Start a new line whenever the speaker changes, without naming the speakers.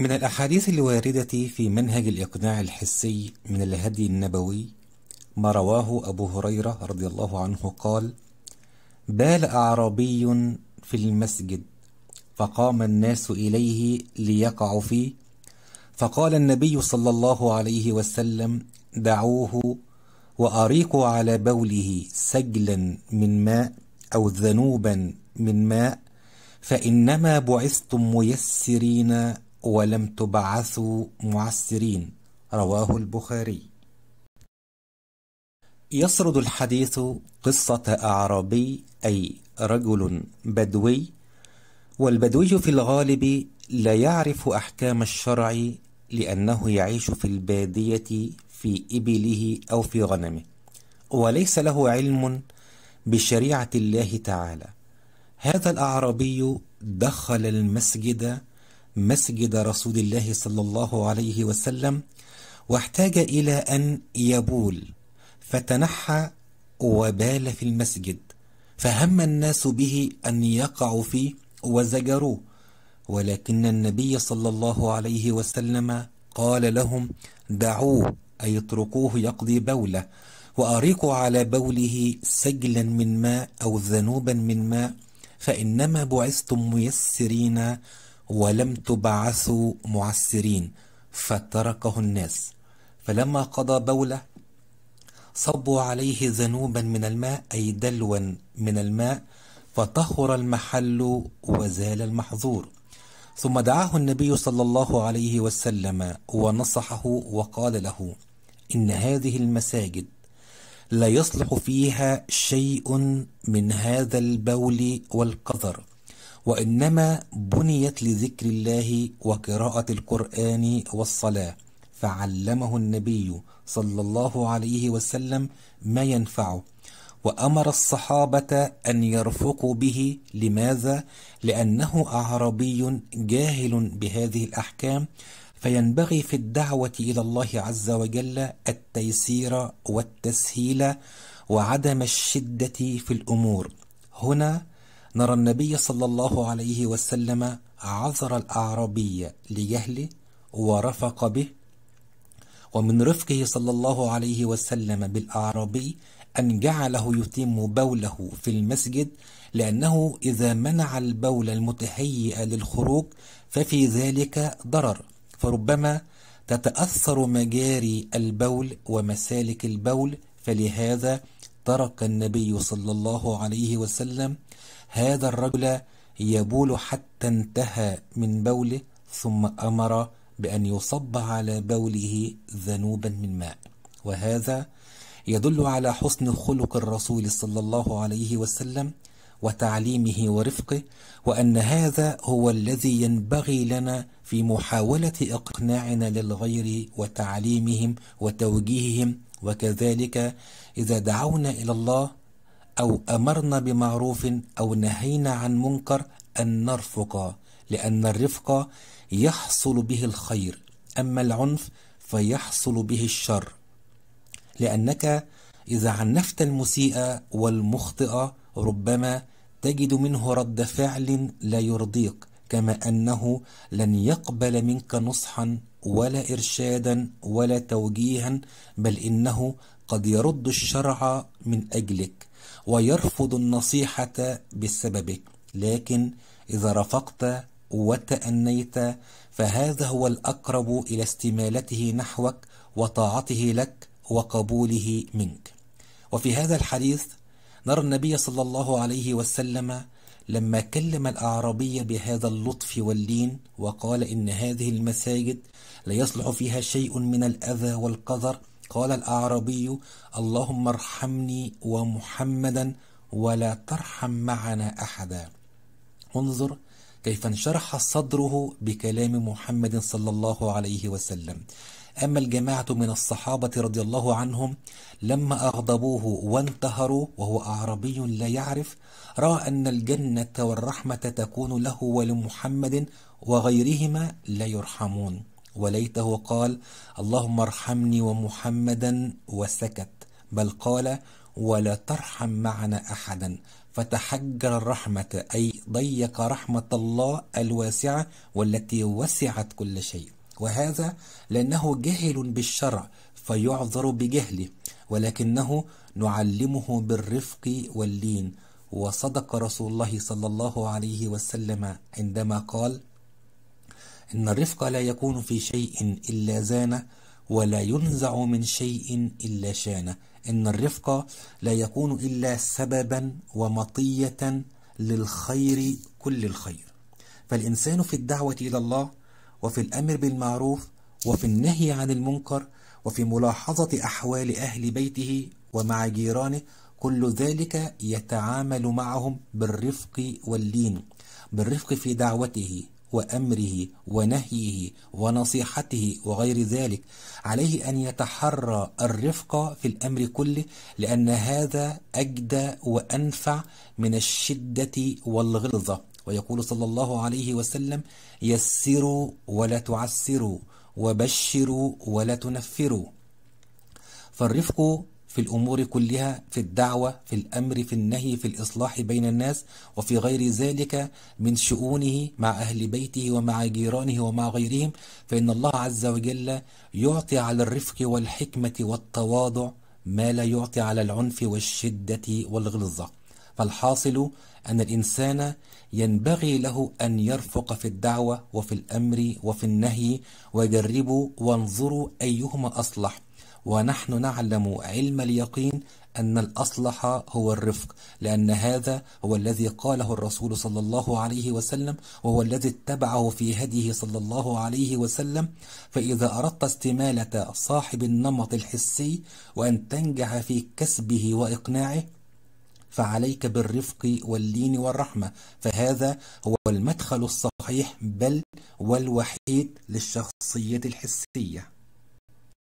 من الأحاديث الواردة في منهج الإقناع الحسي من الهدي النبوي ما رواه أبو هريرة رضي الله عنه قال بال أعرابي في المسجد فقام الناس إليه ليقعوا فيه فقال النبي صلى الله عليه وسلم دعوه وأريقوا على بوله سجلا من ماء أو ذنوبا من ماء فإنما بعثتم ميسرين ولم تبعثوا معسرين رواه البخاري يسرد الحديث قصة أعرابي أي رجل بدوي والبدوي في الغالب لا يعرف أحكام الشرع لأنه يعيش في البادية في إبله أو في غنمه وليس له علم بشريعة الله تعالى هذا الأعرابي دخل المسجد مسجد رسول الله صلى الله عليه وسلم واحتاج إلى أن يبول فتنحى وبال في المسجد فهم الناس به أن يقعوا فيه وزجروه ولكن النبي صلى الله عليه وسلم قال لهم دعوه أي اتركوه يقضي بوله وأريقوا على بوله سجلا من ماء أو ذنوبا من ماء فإنما بعثتم ميسرين ولم تبعثوا معسرين فتركه الناس فلما قضى بوله صبوا عليه ذنوبا من الماء أي دلوا من الماء فطهر المحل وزال المحظور ثم دعاه النبي صلى الله عليه وسلم ونصحه وقال له إن هذه المساجد لا يصلح فيها شيء من هذا البول والقذر وإنما بنيت لذكر الله وقراءة القرآن والصلاة فعلمه النبي صلى الله عليه وسلم ما ينفعه وأمر الصحابة أن يرفقوا به لماذا؟ لأنه أعربي جاهل بهذه الأحكام فينبغي في الدعوة إلى الله عز وجل التيسير والتسهيل وعدم الشدة في الأمور هنا نرى النبي صلى الله عليه وسلم عذر الأعرابي لجهله ورفق به ومن رفقه صلى الله عليه وسلم بالأعرابي أن جعله يتم بوله في المسجد لأنه إذا منع البول المتهيئ للخروج ففي ذلك ضرر فربما تتأثر مجاري البول ومسالك البول فلهذا ترك النبي صلى الله عليه وسلم هذا الرجل يبول حتى انتهى من بوله ثم أمر بأن يصب على بوله ذنوبا من ماء وهذا يدل على حسن خلق الرسول صلى الله عليه وسلم وتعليمه ورفقه وأن هذا هو الذي ينبغي لنا في محاولة إقناعنا للغير وتعليمهم وتوجيههم وكذلك إذا دعونا إلى الله أو أمرنا بمعروف أو نهينا عن منكر أن نرفق لأن الرفق يحصل به الخير أما العنف فيحصل به الشر لأنك إذا عنفت المسيء والمخطئ ربما تجد منه رد فعل لا يرضيك كما أنه لن يقبل منك نصحا ولا إرشادا ولا توجيها بل إنه قد يرد الشرع من أجلك ويرفض النصيحة بسببك لكن إذا رفقت وتأنيت فهذا هو الأقرب إلى استمالته نحوك وطاعته لك وقبوله منك وفي هذا الحديث نرى النبي صلى الله عليه وسلم لما كلم الأعرابي بهذا اللطف واللين وقال إن هذه المساجد لا يصلح فيها شيء من الأذى والقذر قال الأعرابي اللهم ارحمني ومحمدا ولا ترحم معنا أحدا انظر كيف انشرح صدره بكلام محمد صلى الله عليه وسلم أما الجماعة من الصحابة رضي الله عنهم لما أغضبوه وانتهروا وهو أعربي لا يعرف رأى أن الجنة والرحمة تكون له ولمحمد وغيرهما لا يرحمون وليته قال اللهم ارحمني ومحمدا وسكت بل قال ولا ترحم معنا أحدا فتحجر الرحمة أي ضيق رحمة الله الواسعة والتي وسعت كل شيء وهذا لأنه جهل بالشرع فيعذر بجهله ولكنه نعلمه بالرفق واللين وصدق رسول الله صلى الله عليه وسلم عندما قال إن الرفق لا يكون في شيء إلا زانه ولا ينزع من شيء إلا شانه إن الرفق لا يكون إلا سببا ومطية للخير كل الخير فالإنسان في الدعوة إلى الله وفي الأمر بالمعروف وفي النهي عن المنكر وفي ملاحظة أحوال أهل بيته ومع جيرانه كل ذلك يتعامل معهم بالرفق واللين بالرفق في دعوته وأمره ونهيه ونصيحته وغير ذلك عليه أن يتحرى الرفق في الأمر كله لأن هذا أجدى وأنفع من الشدة والغلظة ويقول صلى الله عليه وسلم يسروا ولا تعسروا وبشروا ولا تنفروا فالرفق في الأمور كلها في الدعوة في الأمر في النهي في الإصلاح بين الناس وفي غير ذلك من شؤونه مع أهل بيته ومع جيرانه ومع غيرهم فإن الله عز وجل يعطي على الرفق والحكمة والتواضع ما لا يعطي على العنف والشدة والغلظة فالحاصل أن الإنسان ينبغي له أن يرفق في الدعوة وفي الأمر وفي النهي ويجربوا وانظروا أيهما أصلح ونحن نعلم علم اليقين أن الأصلح هو الرفق لأن هذا هو الذي قاله الرسول صلى الله عليه وسلم وهو الذي اتبعه في هديه صلى الله عليه وسلم فإذا أردت استمالة صاحب النمط الحسي وأن تنجح في كسبه وإقناعه فعليك بالرفق واللين والرحمة فهذا هو المدخل الصحيح بل والوحيد للشخصية الحسية